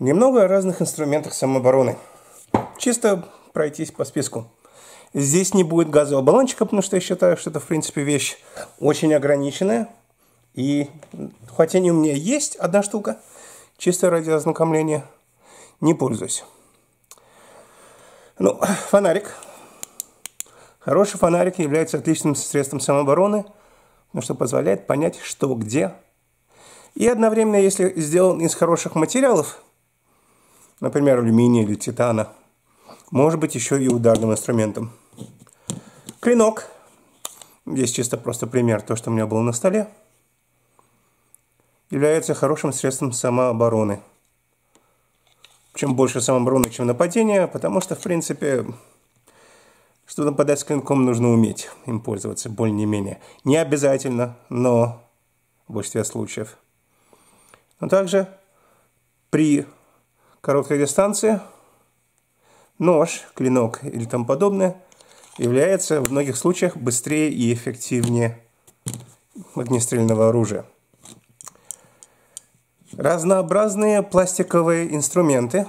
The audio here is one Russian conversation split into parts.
Немного о разных инструментах самообороны. Чисто пройтись по списку. Здесь не будет газового баллончика, потому что я считаю, что это, в принципе, вещь очень ограниченная. И хотя не у меня есть одна штука, чисто ради ознакомления, не пользуюсь. Ну, фонарик. Хороший фонарик является отличным средством самообороны, потому ну, что позволяет понять, что где. И одновременно, если сделан из хороших материалов – например, алюминия или титана. Может быть еще и ударным инструментом. Клинок. Здесь чисто просто пример, то, что у меня было на столе. Является хорошим средством самообороны. Чем больше самообороны, чем нападения, потому что, в принципе, чтобы нападать с клинком нужно уметь им пользоваться, более-менее. Не обязательно, но в большинстве случаев. Но также при короткой дистанции нож, клинок или тому подобное является в многих случаях быстрее и эффективнее огнестрельного оружия. Разнообразные пластиковые инструменты,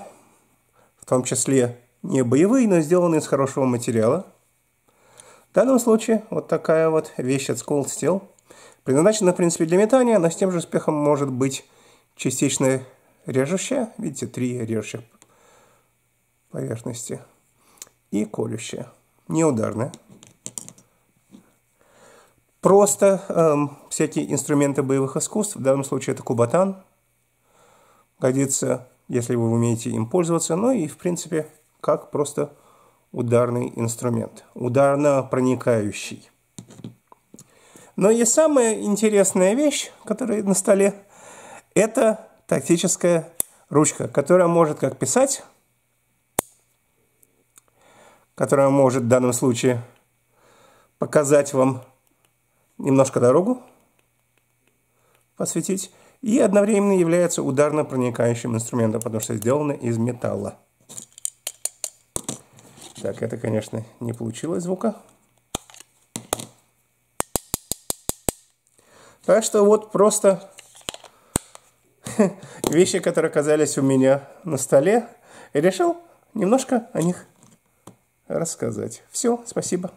в том числе не боевые, но сделанные из хорошего материала. В данном случае вот такая вот вещь от Skull Steel. Предназначена, в принципе, для метания, но с тем же успехом может быть частично режущая, видите, три режущих поверхности, и колющая, неударная. Просто эм, всякие инструменты боевых искусств, в данном случае это кубатан, годится, если вы умеете им пользоваться, ну и, в принципе, как просто ударный инструмент, ударно-проникающий. Но и самая интересная вещь, которая на столе, это тактическая ручка, которая может как писать, которая может в данном случае показать вам немножко дорогу, посветить, и одновременно является ударно-проникающим инструментом, потому что сделано из металла. Так, это, конечно, не получилось звука. Так что вот просто вещи, которые оказались у меня на столе, и решил немножко о них рассказать. Все, спасибо.